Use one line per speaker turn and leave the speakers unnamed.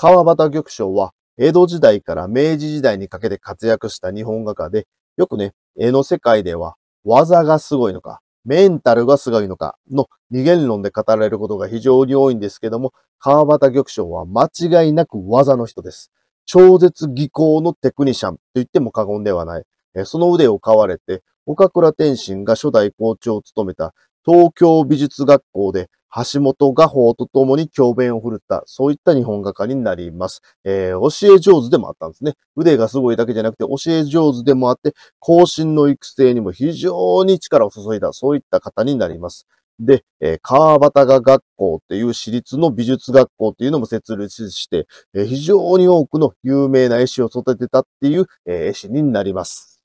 川端玉章は、江戸時代から明治時代にかけて活躍した日本画家で、よくね、絵の世界では、技がすごいのか、メンタルがすごいのかの二元論で語られることが非常に多いんですけども、川端玉章は間違いなく技の人です。超絶技巧のテクニシャンと言っても過言ではない。その腕を買われて、岡倉天心が初代校長を務めた東京美術学校で橋本画法とともに教鞭を振るった、そういった日本画家になります。えー、教え上手でもあったんですね。腕がすごいだけじゃなくて、教え上手でもあって、後進の育成にも非常に力を注いだ、そういった方になります。で、えー、川端画学校っていう私立の美術学校っていうのも設立して、えー、非常に多くの有名な絵師を育てたっていう、えー、絵師になります。